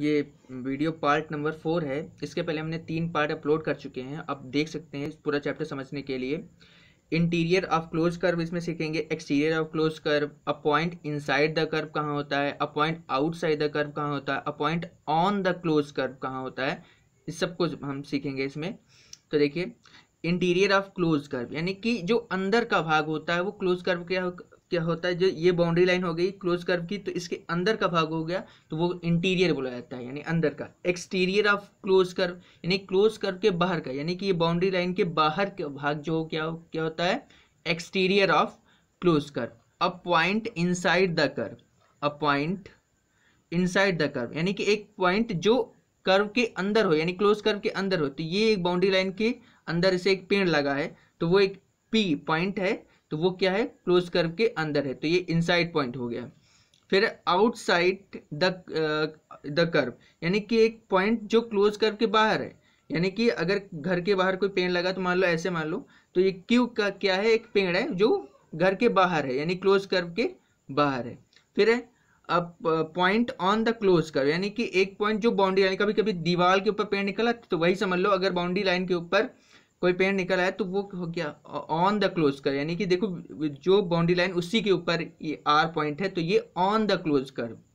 ये video part number four है इसके पहले हमने तीन पार्ट अपलोड कर चुके हैं अब देख सकते हैं पूरा चैप्टर समझने के लिए इंटीरियर ऑफ क्लोज कर्व इसमें सीखेंगे exterior of close curve a point inside the curve कहाँ होता है a point outside the curve कहाँ होता है a point on the close curve कहाँ होता है इस सब कुछ हम सीखेंगे इसमें तो देखिए इंटीरियर ऑफ क्लोज कर्व यानी कि जो अंदर का भाग होता है वो क्लोज कर्व के क्या होता है जो ये बाउंड्री लाइन हो गई क्लोज कर्व की तो इसके अंदर का भाग हो गया तो वो इंटीरियर बोला जाता है यानी अंदर का एक्सटीरियर ऑफ क्लोज कर्व यानी क्लोज कर्व के बाहर का यानी कि ये बाउंड्री लाइन के बाहर का भाग जो क्या क्या होता है exterior of close curve a point inside the curve a point inside the curve यानी कि एक पॉइंट जो कर्व के अंदर हो यानी क्लोज कर्व के अंदर हो तो ये एक बाउंड्री लाइन के अंदर से एक पेड़ लगा है तो वो एक पी पॉइंट है तो वो क्या है क्लोज कर्व के अंदर है तो ये इनसाइड पॉइंट हो गया फिर आउटसाइड द द कर्व यानी कि एक पॉइंट जो क्लोज कर्व के बाहर है यानी कि अगर घर के बाहर कोई पेड़ लगा तो मान लो ऐसे मान लो तो ये क्यू का क्या है एक पेड़ है जो घर के बाहर है यानी क्लोज कर्व के बाहर है फिर है अब point on the close curve यानी कि एक पॉइंट जो बाउंड्री यानी कभी कभी दीवार के ऊपर पेड़ निकला तो वही समझ लो अगर बाउंड्री लाइन के ऊपर कोई पेड़ निकल आया तो वो हो गया ऑन द क्लोज कर यानी कि देखो जो बाउंड्री लाइन उसी के ऊपर ये आर पॉइंट है तो ये ऑन द क्लोज कर्व